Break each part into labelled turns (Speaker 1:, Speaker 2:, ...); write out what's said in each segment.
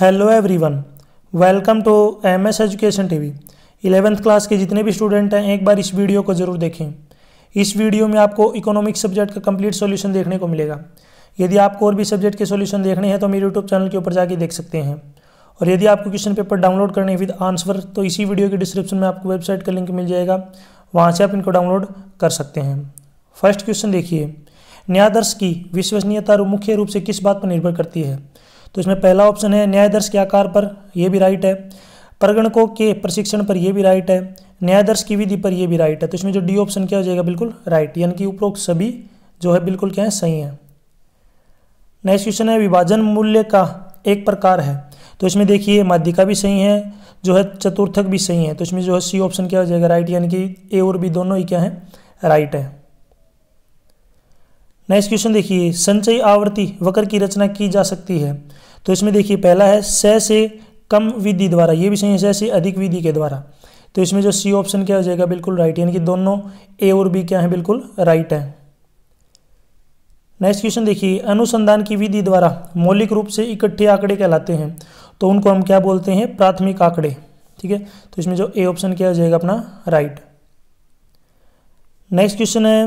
Speaker 1: hello everyone welcome to M S education TV eleventh class के जितने भी student हैं एक बार इस वीडियो को ज़रूर देखें इस वीडियो में आपको इकोनॉमिक सब्जेक्ट का कंप्लीट सॉल्यूशन देखने को मिलेगा यदि आपको और भी सब्जेक्ट के सॉल्यूशन देखने हैं तो मेरे यूट्यूब चैनल के ऊपर जाके देख सकते हैं और यदि आपको क्वेश्चन पेपर डाउनलोड करने विद आंसर तो इसी वीडियो के डिस्क्रिप्शन में आपको वेबसाइट का लिंक मिल जाएगा वहाँ से आप इनको डाउनलोड कर सकते हैं फर्स्ट क्वेश्चन देखिए न्यायदर्श की विश्वसनीयता मुख्य रूप से किस बात पर निर्भर करती है तो इसमें पहला ऑप्शन है न्यायदर्श के आकार पर यह भी राइट है परगणकों के प्रशिक्षण पर यह भी राइट है न्यायदर्श की विधि पर यह भी राइट है तो इसमें जो डी ऑप्शन क्या हो जाएगा बिल्कुल राइट यानी कि उपरोक्त सभी जो है बिल्कुल क्या है सही है नेक्स्ट क्वेश्चन है विभाजन मूल्य का एक प्रकार है तो इसमें देखिए माध्यिका भी सही है जो है चतुर्थक भी सही है तो इसमें जो है सी ऑप्शन क्या हो जाएगा राइट यानी कि ए और बी दोनों ही क्या है राइट है नेक्स्ट क्वेश्चन देखिए संचयी आवृत्ति वक्र की रचना की जा सकती है तो इसमें देखिए पहला है स से कम विधि द्वारा ये भी सही है स से अधिक विधि के द्वारा तो इसमें जो सी ऑप्शन क्या हो जाएगा बिल्कुल राइट यानी कि दोनों ए और बी क्या है बिल्कुल राइट है नेक्स्ट क्वेश्चन देखिए अनुसंधान की विधि द्वारा मौलिक रूप से इकट्ठे आंकड़े कहलाते हैं तो उनको हम क्या बोलते हैं प्राथमिक आंकड़े ठीक है तो इसमें जो ए ऑप्शन क्या हो जाएगा अपना राइट नेक्स्ट क्वेश्चन है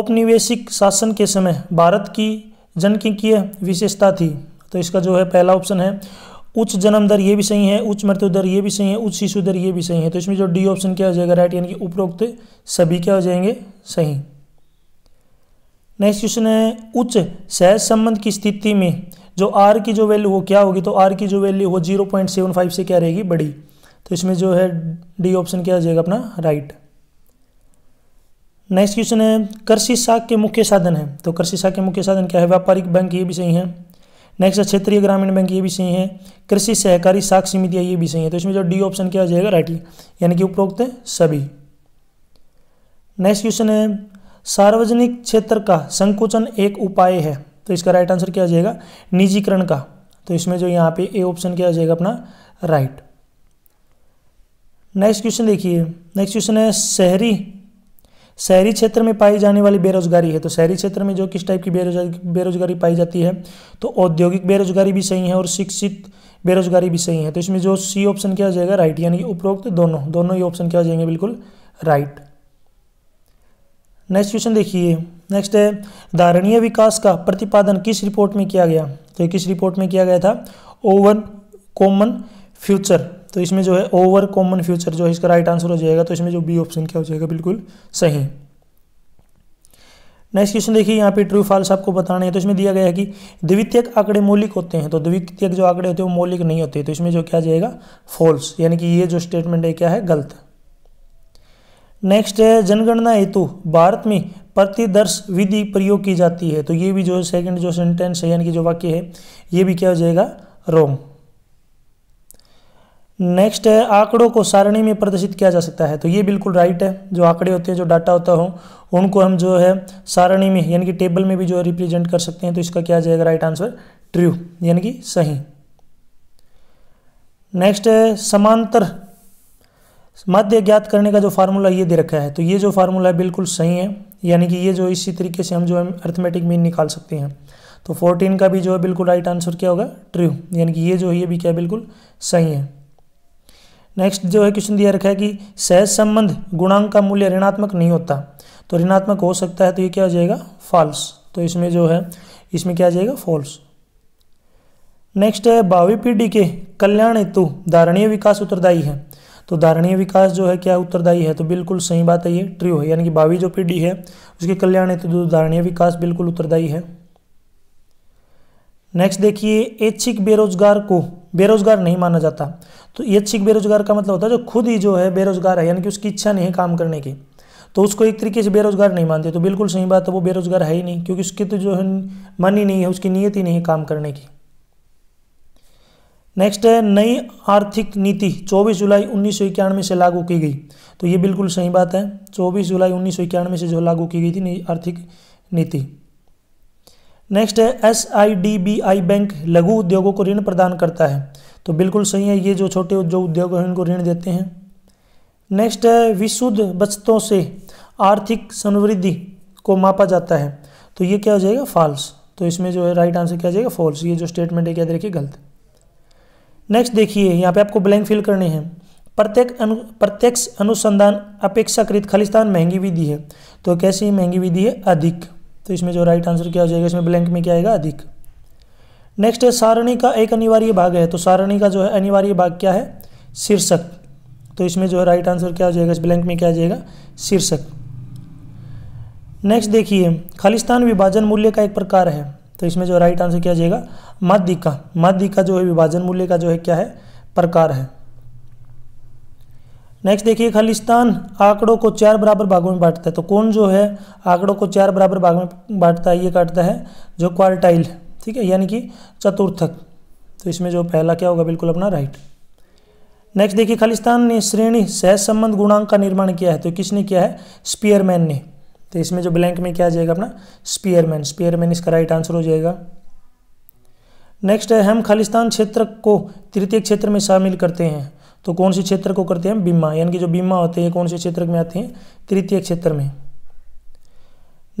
Speaker 1: औपनिवेशिक शासन के समय भारत की जनकिंकीय विशेषता थी तो इसका जो है पहला ऑप्शन है उच्च जन्म दर ये भी सही है उच्च मृत्यु दर ये भी सही है उच्च शिशु दर ये भी सही है तो इसमें जो डी ऑप्शन क्या हो जाएगा राइट यानी कि उपरोक्त सभी क्या हो जाएंगे सही नेक्स्ट क्वेश्चन है उच्च सहज संबंध की स्थिति में जो आर की जो वैल्यू हो क्या होगी तो आर की जो वैल्यू हो जीरो पॉइंट सेवन फाइव से क्या रहेगी बड़ी तो इसमें जो है डी ऑप्शन क्या हो जाएगा अपना राइट नेक्स्ट क्वेश्चन है कृषि साख के मुख्य साधन है तो कृषि साख के मुख्य साधन क्या है व्यापारिक बैंक ये भी सही है नेक्स्ट क्षेत्रीय ग्रामीण बैंक ये भी सही है कृषि सहकारी साख समितियां ये भी सही है तो इसमें जो डी ऑप्शन क्या हो जाएगा राइट यानी कि उपरोक्त सभी नेक्स्ट क्वेश्चन है सार्वजनिक क्षेत्र का संकुचन एक उपाय है तो इसका राइट आंसर क्या हो जाएगा निजीकरण का तो इसमें जो यहाँ पे ए ऑप्शन क्या हो जाएगा अपना राइट नेक्स्ट क्वेश्चन देखिए नेक्स्ट क्वेश्चन है शहरी शहरी क्षेत्र में पाई जाने वाली बेरोजगारी है तो शहरी क्षेत्र में जो किस टाइप की बेरोजगारी बेरोजगारी पाई जाती है तो औद्योगिक बेरोजगारी भी सही है और शिक्षित बेरोजगारी भी सही है तो इसमें जो सी ऑप्शन क्या हो जाएगा राइट यानी कि उपरोक्त दोनों दोनों ही ऑप्शन क्या हो जाएंगे बिल्कुल राइट नेक्स्ट क्वेश्चन देखिए नेक्स्ट है धारणीय विकास का प्रतिपादन किस रिपोर्ट में किया गया तो किस रिपोर्ट में किया गया था ओवन कॉमन फ्यूचर तो इसमें जो है ओवर कॉमन फ्यूचर जो है इसका राइट आंसर हो जाएगा तो इसमें जो बी ऑप्शन क्या हो जाएगा बिल्कुल सही नेक्स्ट क्वेश्चन देखिए यहाँ पे ट्रू फॉल्स आपको बताना है तो इसमें दिया गया है कि द्वितीयक आंकड़े मौलिक होते हैं तो द्वितीयक जो आंकड़े होते हैं वो मौलिक नहीं होते तो इसमें जो क्या जाएगा फॉल्स यानी कि ये जो स्टेटमेंट है क्या है गलत नेक्स्ट है जनगणना हेतु भारत में प्रतिदर्श विधि प्रयोग की जाती है तो ये भी जो सेकेंड जो सेंटेंस है यानी कि जो वाक्य है ये भी क्या हो जाएगा रोंग नेक्स्ट है आंकड़ों को सारणी में प्रदर्शित किया जा सकता है तो ये बिल्कुल राइट है जो आंकड़े होते हैं जो डाटा होता हो उनको हम जो है सारणी में यानी कि टेबल में भी जो है रिप्रेजेंट कर सकते हैं तो इसका क्या जाएगा राइट आंसर ट्रू यानी कि सही नेक्स्ट है समांतर माध्य ज्ञात करने का जो फार्मूला ये दे रखा है तो ये जो फार्मूला है बिल्कुल सही है यानी कि ये जो इसी तरीके से हम जो है अर्थमेटिक मीन निकाल सकते हैं तो 14 का भी जो है बिल्कुल राइट आंसर क्या होगा ट्रू यानी कि ये जो है ये भी क्या बिल्कुल सही है नेक्स्ट जो है क्वेश्चन दिया रखा है कि सहज संबंध गुणांक का मूल्य ऋणात्मक नहीं होता तो ऋणात्मक हो सकता है तो ये क्या हो जाएगा फॉल्स तो इसमें जो है इसमें क्या आ जाएगा फॉल्स नेक्स्ट है भावी पीढ़ी के कल्याण हेतु धारणीय विकास उत्तरदायी है तो धारणीय विकास जो है क्या उत्तरदायी है तो बिल्कुल सही बात है ये ट्रू है यानी कि भावी जो पीढ़ी है उसके कल्याण हेतु धारणीय विकास बिल्कुल उत्तरदायी है नेक्स्ट देखिए ऐच्छिक बेरोजगार को बेरोजगार नहीं माना जाता तो ऐच्छिक बेरोजगार का मतलब होता है जो खुद ही जो है बेरोजगार है यानी कि उसकी इच्छा नहीं है काम करने की तो उसको एक तरीके से बेरोजगार नहीं मानते तो बिल्कुल सही बात है वो बेरोजगार है ही नहीं क्योंकि उसकी तो जो है मन ही नहीं है उसकी नीयत ही नहीं है काम करने की नेक्स्ट है नई आर्थिक नीति 24 जुलाई उन्नीस से लागू की गई तो ये बिल्कुल सही बात है 24 जुलाई उन्नीस से जो लागू की गई थी नई आर्थिक नीति नेक्स्ट है S I D B I bank लघु उद्योगों को ऋण प्रदान करता है तो बिल्कुल सही है ये जो छोटे जो उद्योग हैं उनको ऋण देते हैं नेक्स्ट है विशुद्ध बचतों से आर्थिक समृद्धि को मापा जाता है तो ये क्या हो जाएगा फॉल्स तो इसमें जो है राइट आंसर क्या हो जाएगा फॉल्स ये जो स्टेटमेंट है क्या देखिए गलत नेक्स्ट देखिए यहाँ पे आपको ब्लैंक फिल करने हैं प्रत्येक अनु प्रत्यक्ष अनुसंधान अपेक्षाकृत खालिस्तान महंगी विधि है तो कैसी महंगी विधि है अधिक तो इसमें जो राइट आंसर क्या हो जाएगा इसमें ब्लैंक में क्या आएगा अधिक नेक्स्ट है सारणी का एक अनिवार्य भाग है तो सारणी का जो है अनिवार्य भाग क्या है शीर्षक तो इसमें जो है राइट आंसर क्या हो जाएगा इस ब्लैंक में क्या आ जाएगा शीर्षक नेक्स्ट देखिए खालिस्तान विभाजन मूल्य का एक प्रकार है तो इसमें जो राइट आंसर क्या आ जाएगा माध्यिका माध्यिका जो है विभाजन मूल्य का जो है क्या है प्रकार है नेक्स्ट देखिए खालिस्तान आंकड़ों को चार बराबर भागों में बांटता है तो कौन जो है आंकड़ों को चार बराबर भाग में बांटता है ये काटता है जो क्वार्टाइल ठीक है यानी कि चतुर्थक तो इसमें जो पहला क्या होगा बिल्कुल अपना राइट नेक्स्ट देखिए खालिस्तान ने श्रेणी सहज संबंध गुणांक का निर्माण किया है तो किसने किया है स्पीयरमैन ने तो इसमें जो ब्लैंक में क्या आ जाएगा अपना स्पीयरमैन स्पीयरमैन इसका राइट आंसर हो जाएगा नेक्स्ट है हम खालिस्तान क्षेत्र को तृतीय क्षेत्र में शामिल करते हैं तो कौन से क्षेत्र को करते हैं बीमा यानी कि जो बीमा होते हैं कौन से क्षेत्र में आते हैं तृतीय क्षेत्र में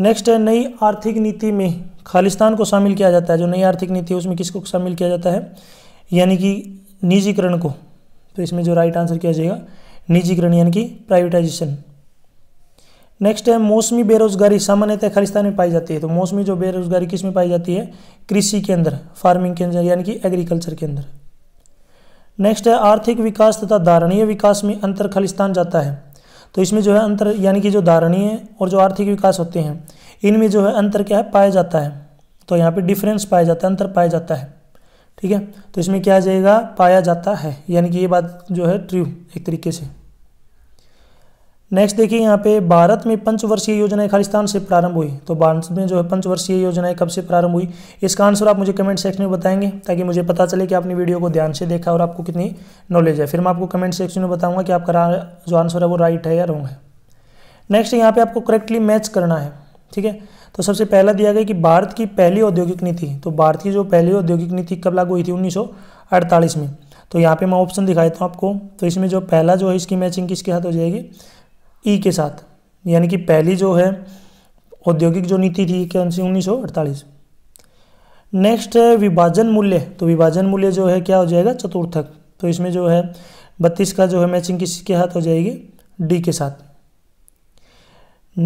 Speaker 1: नेक्स्ट है नई आर्थिक नीति में खालिस्तान को शामिल किया जाता है जो नई आर्थिक नीति है उसमें किसको शामिल किया जाता है यानी कि निजीकरण को तो इसमें जो राइट आंसर किया जाएगा निजीकरण यानी कि प्राइवेटाइजेशन नेक्स्ट है मौसमी बेरोजगारी सामान्यतः खालिस्तान में पाई जाती है तो मौसमी जो बेरोजगारी किस में पाई जाती है कृषि के अंदर फार्मिंग के अंदर यानी कि एग्रीकल्चर के अंदर नेक्स्ट है आर्थिक विकास तथा धारणीय विकास में अंतर खालिस्तान जाता है तो इसमें जो है अंतर यानी कि जो धारणीय और जो आर्थिक विकास होते हैं इनमें जो है अंतर क्या है पाया जाता है तो यहाँ पे डिफरेंस पाया जाता है अंतर पाया जाता है ठीक है तो इसमें क्या आ जाएगा पाया जाता है यानी कि ये बात जो है ट्रू एक तरीके से नेक्स्ट देखिए यहाँ पे भारत में पंचवर्षीय योजनाएं खालिस्तान से प्रारंभ हुई तो भारत में जो है पंचवर्षीय योजनाएं कब से प्रारंभ हुई इसका आंसर आप मुझे कमेंट सेक्शन में बताएंगे ताकि मुझे पता चले कि आपने वीडियो को ध्यान से देखा और आपको कितनी नॉलेज है फिर मैं आपको कमेंट सेक्शन में बताऊंगा कि आपका जो आंसर है वो राइट है या रॉन्ग है नेक्स्ट यहाँ पर आपको करेक्टली मैच करना है ठीक है तो सबसे पहला दिया गया कि भारत की पहली औद्योगिक नीति तो भारत की जो पहली औद्योगिक नीति कब लागू हुई थी उन्नीस में तो यहाँ पे मैं ऑप्शन दिखाता हूँ आपको तो इसमें जो पहला जो है इसकी मैचिंग किसके हाथ हो जाएगी ई के साथ यानी कि पहली जो है औद्योगिक जो नीति थी कौन सी उन्नीस नेक्स्ट है विभाजन मूल्य तो विभाजन मूल्य जो है क्या हो जाएगा चतुर्थक तो इसमें जो है बत्तीस का जो है मैचिंग किसके हाथ हो जाएगी डी के साथ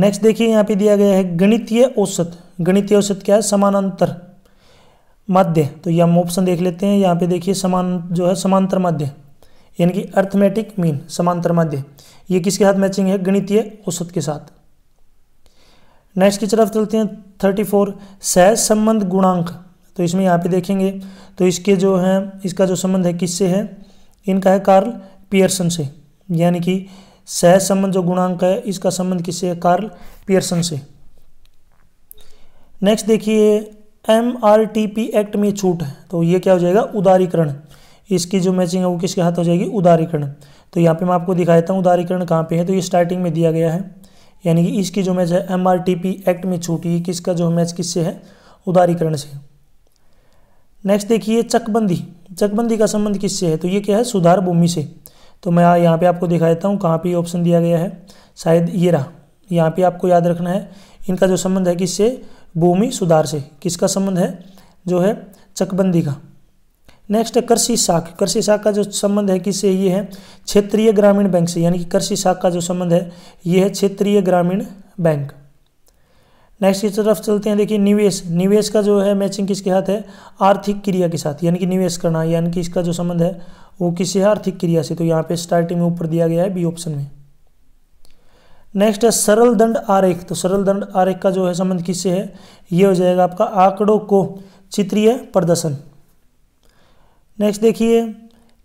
Speaker 1: नेक्स्ट देखिए यहाँ पे दिया गया है गणितीय औसत गणितीय औसत क्या है समानांतर माध्य तो ये हम ऑप्शन देख लेते हैं यहाँ पे देखिए समान जो है समांतर माध्य यानी कि अर्थमेटिक मीन समांतर माध्य ये किसके साथ मैचिंग है गणितीय औसत के साथ नेक्स्ट की तरफ चलते हैं थर्टी फोर सहज संबंध गुणांक तो इसमें यहाँ पे देखेंगे तो इसके जो हैं इसका जो संबंध है किससे है इनका है कार्ल पियर्सन से यानी कि सह संबंध जो गुणांक है इसका संबंध किससे है कार्ल पियर्सन से नेक्स्ट देखिए M R T P act में छूट है तो ये क्या हो जाएगा उदारीकरण इसकी जो मैचिंग है वो किसके हाथ हो जाएगी उदारीकरण तो यहाँ पे मैं आपको दिखा देता हूँ उदारीकरण कहाँ पे है तो ये स्टार्टिंग में दिया गया है यानी कि इसकी जो मैच है एम एक्ट में छूटी है किसका जो मैच किससे है उदारीकरण से नेक्स्ट देखिए चकबंदी चकबंदी का संबंध किससे है तो ये क्या है सुधार भूमि से तो मैं यहाँ पे आपको दिखा देता हूँ कहाँ पे ऑप्शन दिया गया है शायद ये रहा यहाँ पे आपको याद रखना है इनका जो संबंध है किससे भूमि सुधार से किसका संबंध है जो है चकबंदी का नेक्स्ट है कृषि शाख कृषि शाख का जो संबंध है किससे ये है क्षेत्रीय ग्रामीण बैंक से यानी कि कृषि शाख का जो संबंध है ये है क्षेत्रीय ग्रामीण बैंक नेक्स्ट की तरफ चलते हैं देखिए निवेश निवेश का जो है मैचिंग किसके हाथ है आर्थिक क्रिया के साथ यानी कि निवेश करना यानी कि इसका जो संबंध है वो किससे है आर्थिक क्रिया से तो यहाँ पे स्टार्टिंग में ऊपर दिया गया है बी ऑप्शन में नेक्स्ट है सरल दंड आरेख तो सरल दंड आरेख का जो है संबंध किससे है ये हो जाएगा आपका आंकड़ों को चित्रीय प्रदर्शन नेक्स्ट देखिए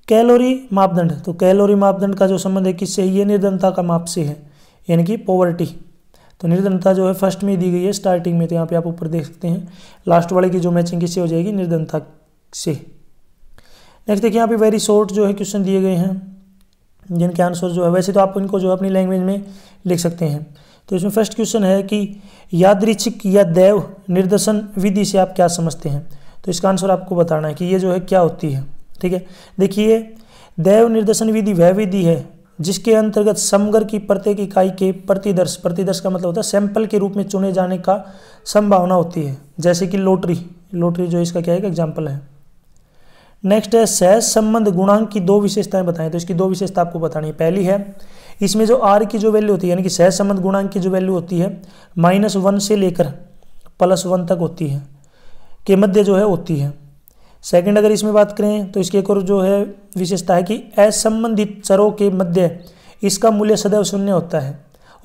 Speaker 1: कैलोरी मापदंड तो कैलोरी मापदंड का जो संबंध है किससे ये निर्धनता का माप से है यानी कि पॉवर्टी तो निर्धनता जो है फर्स्ट में दी गई है स्टार्टिंग में तो यहाँ पे आप ऊपर देख सकते हैं लास्ट वाले की जो मैचिंग किससे हो जाएगी निर्धनता से नेक्स्ट देखिए यहाँ पे वेरी शॉर्ट जो है क्वेश्चन दिए गए हैं जिनके आंसर जो है वैसे तो आप इनको जो अपनी लैंग्वेज में लिख सकते हैं तो इसमें फर्स्ट क्वेश्चन है कि यादृच्छिक या दैव निर्देशन विधि से आप क्या समझते हैं तो इसका आंसर आपको बताना है कि ये जो है क्या होती है ठीक है देखिए दैव निर्देशन विधि वह विधि है जिसके अंतर्गत समगर की प्रत्येक इकाई के प्रतिदर्श प्रतिदर्श का मतलब होता है सैंपल के रूप में चुने जाने का संभावना होती है जैसे कि लोटरी लोटरी जो इसका क्या है एग्जाम्पल है नेक्स्ट है सहज संबंध गुणांक की दो विशेषताएं बताएं तो इसकी दो विशेषता आपको बतानी है पहली है इसमें जो आर की जो वैल्यू होती है यानी कि सहज संबंध गुणांक की जो वैल्यू होती है माइनस वन से लेकर प्लस वन तक होती है के मध्य जो है होती है सेकंड अगर इसमें बात करें तो इसके एक और जो है विशेषता है कि असंबंधित चरों के मध्य इसका मूल्य सदैव शून्य होता है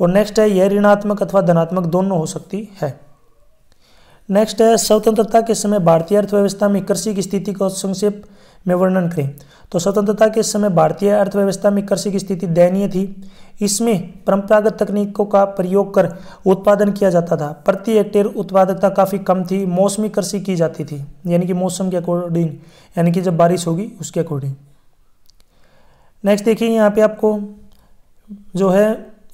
Speaker 1: और नेक्स्ट है यह ऋणात्मक अथवा धनात्मक दोनों हो सकती है नेक्स्ट है स्वतंत्रता के समय भारतीय अर्थव्यवस्था में कृषि की स्थिति का संक्षेप में वर्णन करें तो स्वतंत्रता के समय भारतीय अर्थव्यवस्था में कृषि की स्थिति दयनीय थी इसमें परंपरागत तकनीकों का प्रयोग कर उत्पादन किया जाता था प्रति हेक्टेयर उत्पादकता काफ़ी कम थी मौसमी कृषि की जाती थी यानी कि मौसम के अकॉर्डिंग यानी कि जब बारिश होगी उसके अकॉर्डिंग नेक्स्ट देखिए यहाँ पे आपको जो है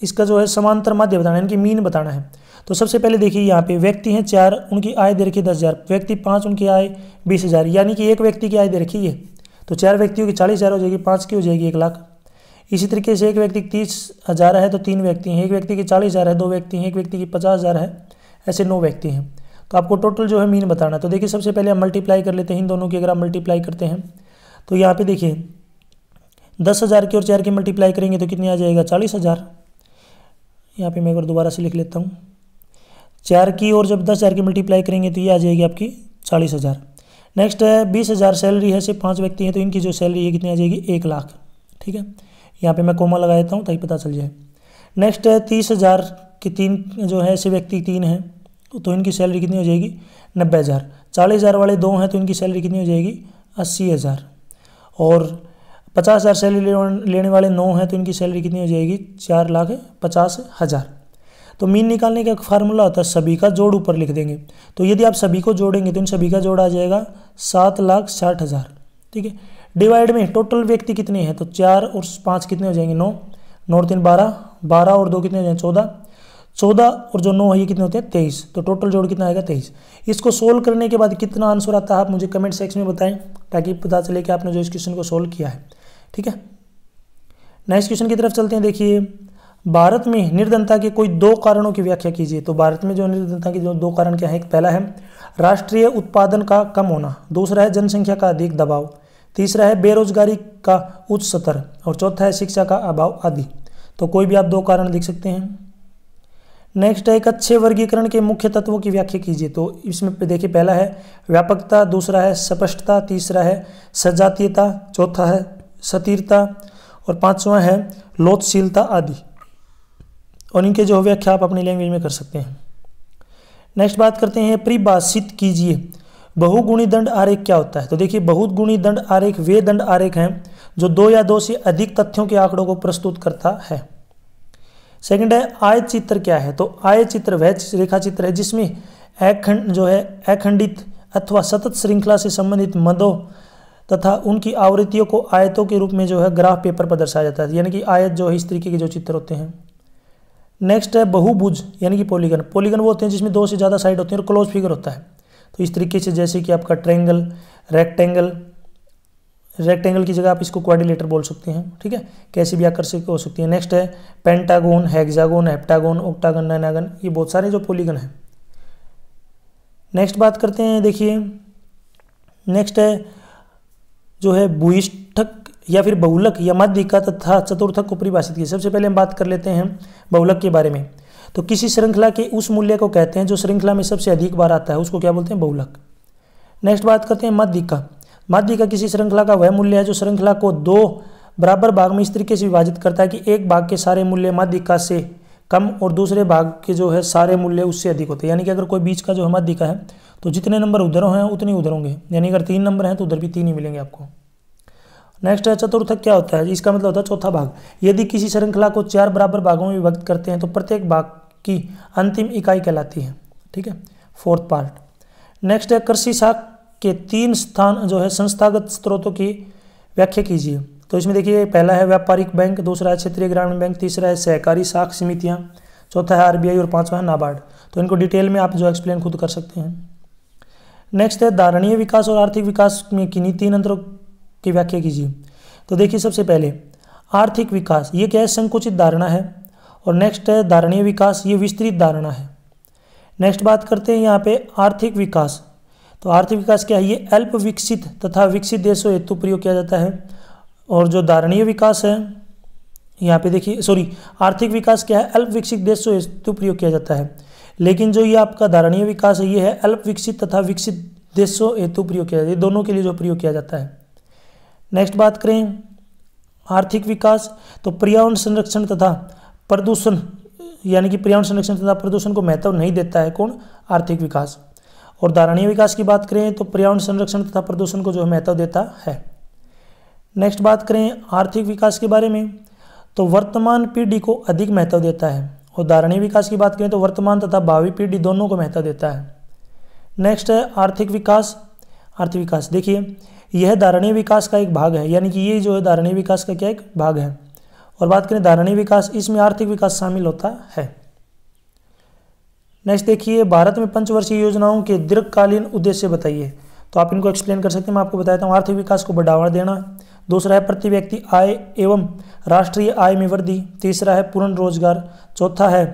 Speaker 1: इसका जो है समांतर माध्य बताना यानी कि मीन बताना है तो सबसे पहले देखिए यहाँ पे व्यक्ति हैं चार उनकी आय दे रखी है दस हज़ार व्यक्ति पाँच उनकी आय बीस हज़ार यानी कि एक व्यक्ति की आय दे रखी है तो चार व्यक्तियों की चालीस हज़ार हो जाएगी पाँच की हो जाएगी एक लाख इसी तरीके से एक व्यक्ति की तीस हज़ार है तो तीन व्यक्ति हैं एक व्यक्ति की चालीस हज़ार है दो व्यक्ति हैं एक व्यक्ति की पचास हज़ार है ऐसे नौ व्यक्ति हैं तो आपको टोटल जो है मीन बताना है तो देखिए सबसे पहले हम मल्टीप्लाई कर लेते हैं इन दोनों की अगर आप मल्टीप्लाई करते हैं तो यहाँ पर देखिए दस हज़ार की और चार की मल्टीप्लाई करेंगे तो कितनी आ जाएगा चालीस हज़ार यहाँ पर मैं अगर दोबारा से लिख लेता हूँ चार की और जब दस हज़ार की मल्टीप्लाई करेंगे तो ये आ जाएगी आपकी चालीस हज़ार नेक्स्ट है बीस हज़ार सैलरी है सिर्फ पाँच व्यक्ति हैं तो इनकी जो सैलरी है कितनी आ जाएगी एक लाख ठीक है यहाँ पे मैं कोमा लगा देता हूँ ताकि पता चल जाए नेक्स्ट है तीस हज़ार के तीन जो है ऐसे व्यक्ति तीन हैं तो इनकी सैलरी कितनी हो जाएगी नब्बे हज़ार चालीस हज़ार वाले दो हैं तो इनकी सैलरी कितनी हो जाएगी अस्सी हज़ार और पचास हज़ार सैलरी लेने वाले नौ हैं तो इनकी सैलरी कितनी हो जाएगी चार लाख पचास हज़ार तो मीन निकालने का एक फार्मूला होता है सभी का जोड़ ऊपर लिख देंगे तो यदि आप सभी को जोड़ेंगे तो इन सभी का जोड़ आ जाएगा सात लाख साठ हज़ार ठीक है डिवाइड में टोटल व्यक्ति कितने हैं तो चार और पाँच कितने हो जाएंगे नौ नौ तीन बारह बारह और दो कितने हो जाएंगे चौदह चौदह और जो नौ है ये कितने होते हैं तेईस तो टोटल जोड़ कितना आएगा तेईस इसको सोल्व करने के बाद कितना आंसर आता है आप मुझे कमेंट सेक्शन में बताएं ताकि पता चले कि आपने जो इस क्वेश्चन को सोल्व किया है ठीक है नेक्स्ट क्वेश्चन की तरफ चलते हैं देखिए भारत में निर्धनता के कोई दो कारणों की व्याख्या कीजिए तो भारत में जो निर्धनता के जो दो कारण क्या है पहला है राष्ट्रीय उत्पादन का कम होना दूसरा है जनसंख्या का अधिक दबाव तीसरा है बेरोजगारी का उच्च स्तर और चौथा है शिक्षा का अभाव आदि तो कोई भी आप दो कारण लिख सकते हैं नेक्स्ट है एक अच्छे वर्गीकरण के मुख्य तत्वों की व्याख्या कीजिए तो इसमें देखिए पहला है व्यापकता दूसरा है स्पष्टता तीसरा है सजातीयता चौथा है सतीरता और पांचवा है लोचशीलता आदि और इनके जो व्याख्या आप अपनी लैंग्वेज में कर सकते हैं नेक्स्ट बात करते हैं परिभाषित कीजिए बहुगुणी दंड आरेख क्या होता है तो देखिए बहुत गुणी दंड आरेख वे दंड आरेख हैं जो दो या दो से अधिक तथ्यों के आंकड़ों को प्रस्तुत करता है सेकंड है आय चित्र क्या है तो आय चित्र वह रेखा चित्र है जिसमें अखंड जो है अखंडित अथवा सतत श्रृंखला से संबंधित मदों तथा उनकी आवृत्तियों को आयतों के रूप में जो है ग्राफ पेपर पर दर्शाया जाता है यानी कि आयत जो है इस तरीके के जो चित्र होते हैं नेक्स्ट है बहुभुज यानी कि पॉलीगन पॉलीगन वो होते हैं जिसमें दो से ज़्यादा साइड होते हैं और क्लोज फिगर होता है तो इस तरीके से जैसे कि आपका ट्रेंगल रेक्टेंगल रेक्टेंगल की जगह आप इसको क्वारिलेटर बोल सकते हैं ठीक है कैसे भी आकर्षक हो सकती है नेक्स्ट है pentagon hexagon heptagon octagon nonagon ये बहुत सारे जो पोलीगन हैं नेक्स्ट बात करते हैं देखिए नेक्स्ट है जो है भूइष्ठक या फिर बहुलक या का तथा चतुर्थक को परिभाषित किया सबसे पहले हम बात कर लेते हैं बहुलक के बारे में तो किसी श्रृंखला के उस मूल्य को कहते हैं जो श्रृंखला में सबसे अधिक बार आता है उसको क्या बोलते हैं बहुलक नेक्स्ट बात करते हैं माध्यिका का किसी श्रृंखला का वह मूल्य है जो श्रृंखला को दो बराबर भाग में इस तरीके से विभाजित करता है कि एक भाग के सारे मूल्य माध्यिका से कम और दूसरे भाग के जो है सारे मूल्य उससे अधिक होते हैं यानी कि अगर कोई बीच का जो है माध्यिका है तो जितने नंबर उधर हैं उतने उधर होंगे यानी अगर तीन नंबर हैं तो उधर भी तीन ही मिलेंगे आपको नेक्स्ट है चतुर्थक क्या होता है इसका मतलब होता है चौथा भाग यदि किसी श्रृंखला को चार बराबर भागों में विभक्त करते हैं तो प्रत्येक भाग की अंतिम इकाई कहलाती है ठीक है फोर्थ पार्ट नेक्स्ट है कृषि शाख के तीन स्थान जो है संस्थागत स्रोतों की व्याख्या कीजिए तो इसमें देखिए पहला है व्यापारिक बैंक दूसरा है क्षेत्रीय ग्रामीण बैंक तीसरा है सहकारी शाख समितियाँ चौथा है आरबीआई और पांचवा है नाबार्ड तो इनको डिटेल में आप जो एक्सप्लेन खुद कर सकते हैं नेक्स्ट है धारणीय विकास और आर्थिक विकास में किन्हीं तीन अंतरों की व्याख्या कीजिए तो देखिए सबसे पहले आर्थिक विकास ये क्या है संकुचित धारणा है और नेक्स्ट है धारणीय विकास ये विस्तृत धारणा है नेक्स्ट बात करते हैं यहाँ पे आर्थिक विकास तो आर्थिक विकास क्या है ये अल्प विकसित तथा विकसित देशों हेतु प्रयोग किया जाता है और जो धारणीय विकास है यहाँ पे देखिए सॉरी आर्थिक विकास क्या है अल्प विकसित देशों हेतु प्रयोग किया जाता है लेकिन जो ये आपका धारणीय विकास है ये है अल्प विकसित तथा विकसित देशों हेतु प्रयोग किया जाता है दोनों के लिए जो प्रयोग किया जाता है नेक्स्ट बात करें आर्थिक विकास तो पर्यावरण संरक्षण तथा प्रदूषण यानी कि पर्यावरण संरक्षण तथा प्रदूषण को महत्व नहीं देता है कौन आर्थिक विकास और धारणीय विकास की बात करें तो पर्यावरण संरक्षण तथा प्रदूषण को जो है महत्व देता है नेक्स्ट बात करें आर्थिक विकास के बारे में तो वर्तमान पीढ़ी को अधिक महत्व देता है और धारणीय विकास की बात करें तो वर्तमान तथा भावी पीढ़ी दोनों को महत्व देता है नेक्स्ट है आर्थिक विकास अर्थ विकास देखिए यह धारणीय विकास का एक भाग है यानी कि ये जो है धारणीय विकास का क्या एक भाग है और बात करें धारणीय विकास इसमें आर्थिक विकास शामिल होता है नेक्स्ट देखिए भारत में पंचवर्षीय योजनाओं के दीर्घकालीन उद्देश्य बताइए तो आप इनको एक्सप्लेन कर सकते हैं मैं आपको बताता हूँ आर्थिक विकास को बढ़ावा देना दूसरा है प्रति व्यक्ति आय एवं राष्ट्रीय आय में वृद्धि तीसरा है पूर्ण रोजगार चौथा है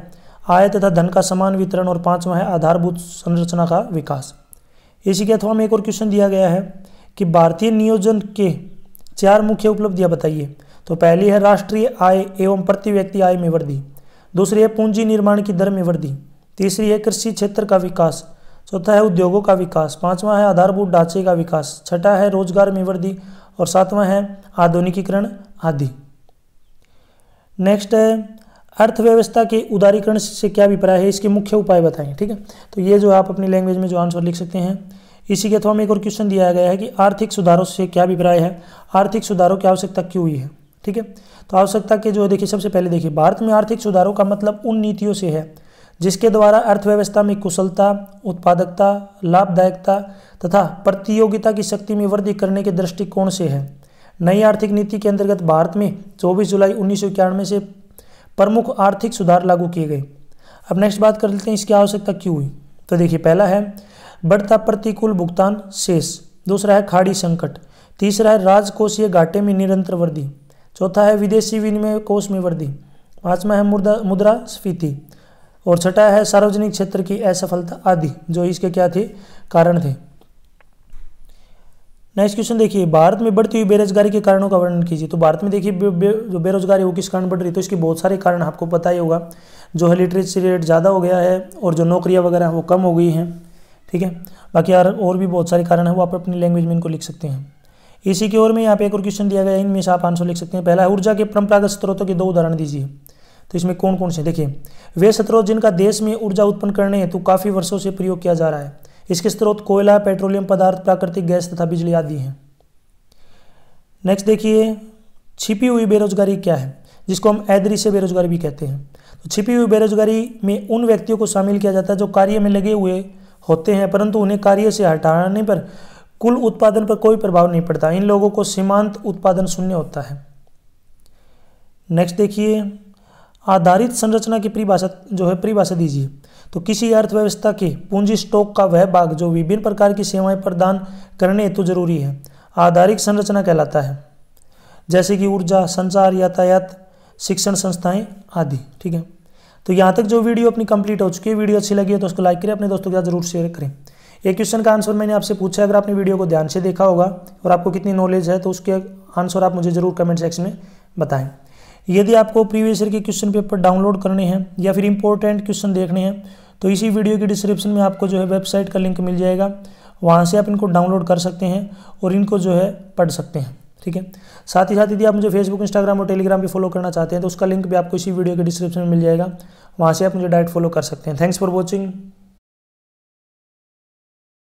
Speaker 1: आय तथा धन का समान वितरण और पांचवा है आधारभूत संरचना का विकास इसी के अथवा में एक और क्वेश्चन दिया गया है कि भारतीय नियोजन के चार मुख्य उपलब्धियां बताइए तो पहली है राष्ट्रीय आय एवं प्रति व्यक्ति आय में वृद्धि दूसरी है पूंजी निर्माण की दर में वृद्धि तीसरी है कृषि क्षेत्र का विकास चौथा है उद्योगों का विकास पांचवा है आधारभूत ढांचे का विकास छठा है रोजगार में वृद्धि और सातवां है आधुनिकीकरण आदि नेक्स्ट है अर्थव्यवस्था के उदारीकरण से क्या अभिप्राय है इसके मुख्य उपाय बताएं ठीक है तो ये जो आप अपनी लैंग्वेज में जो आंसर लिख सकते हैं इसी के अथवा में एक और क्वेश्चन दिया गया है कि आर्थिक सुधारों से क्या अभिप्राय है आर्थिक सुधारों की आवश्यकता क्यों हुई है ठीक है तो आवश्यकता के जो देखिए सबसे पहले देखिए भारत में आर्थिक सुधारों का मतलब उन नीतियों से है जिसके द्वारा अर्थव्यवस्था में कुशलता उत्पादकता लाभदायकता तथा प्रतियोगिता की शक्ति में वृद्धि करने के दृष्टिकोण से है नई आर्थिक नीति के अंतर्गत भारत में 24 जुलाई उन्नीस से प्रमुख आर्थिक सुधार लागू किए गए अब नेक्स्ट बात कर लेते हैं इसकी आवश्यकता क्यों हुई तो देखिए पहला है बढ़ता प्रतिकूल भुगतान शेष दूसरा है खाड़ी संकट तीसरा है राजकोषीय घाटे में निरंतर वृद्धि चौथा है विदेशी विनिमय कोष में वृद्धि पांचवा है मुद्रा मुद्रा स्फीति और छठा है सार्वजनिक क्षेत्र की असफलता आदि जो इसके क्या थे कारण थे नेक्स्ट क्वेश्चन देखिए भारत में बढ़ती हुई बेरोजगारी के कारणों का वर्णन कीजिए तो भारत में देखिए बे, बे, जो बेरोजगारी वो किस कारण बढ़ रही है तो इसके बहुत सारे कारण आपको पता ही होगा जो है लिटरेसी रेट ज़्यादा हो गया है और जो नौकरियाँ वगैरह हैं वो कम हो गई हैं ठीक है बाकी यार और भी बहुत सारे कारण हैं वो आप अपनी लैंग्वेज में इनको लिख सकते हैं इसी की ओर में यहाँ पे एक और क्वेश्चन दिया गया है इनमें से आप आंसर लिख सकते हैं पहला है ऊर्जा के परंपरागत स्रोतों के दो उदाहरण दीजिए तो इसमें कौन कौन से देखिए वे स्रोत जिनका देश में ऊर्जा उत्पन्न करने हैं तो काफ़ी वर्षों से प्रयोग किया जा रहा है इसके स्रोत कोयला पेट्रोलियम पदार्थ प्राकृतिक गैस तथा बिजली आदि हैं नेक्स्ट देखिए छिपी हुई बेरोजगारी क्या है जिसको हम ऐदरी से बेरोजगारी भी कहते हैं तो छिपी हुई बेरोजगारी में उन व्यक्तियों को शामिल किया जाता है जो कार्य में लगे हुए होते हैं परंतु उन्हें कार्य से हटाने पर कुल उत्पादन पर कोई प्रभाव नहीं पड़ता इन लोगों को सीमांत उत्पादन शून्य होता है नेक्स्ट देखिए आधारित संरचना की परिभाषा जो है परिभाषा दीजिए तो किसी अर्थव्यवस्था के पूंजी स्टॉक का वह भाग जो विभिन्न प्रकार की सेवाएं प्रदान करने हेतु तो जरूरी है आधारिक संरचना कहलाता है जैसे कि ऊर्जा संचार यातायात शिक्षण संस्थाएं आदि ठीक है तो यहाँ तक जो वीडियो अपनी कंप्लीट हो चुकी है वीडियो अच्छी लगी है तो उसको लाइक करें अपने दोस्तों के साथ जरूर शेयर करें एक क्वेश्चन का आंसर मैंने आपसे पूछा अगर आपने वीडियो को ध्यान से देखा होगा और आपको कितनी नॉलेज है तो उसके आंसर आप मुझे जरूर कमेंट सेक्शन में बताएं यदि आपको प्रीवियस ईयर के क्वेश्चन पेपर डाउनलोड करने हैं या फिर इंपॉर्टेंट क्वेश्चन देखने हैं तो इसी वीडियो के डिस्क्रिप्शन में आपको जो है वेबसाइट का लिंक मिल जाएगा वहाँ से आप इनको डाउनलोड कर सकते हैं और इनको जो है पढ़ सकते हैं ठीक है साथ ही साथ यदि आप मुझे फेसबुक इंस्टाग्राम और टेलीग्राम भी फॉलो करना चाहते हैं तो उसका लिंक भी आपको इसी वीडियो के डिस्क्रिप्शन में मिल जाएगा वहाँ से आप मुझे डायरेक्ट फॉलो कर सकते हैं थैंक्स फॉर वॉचिंग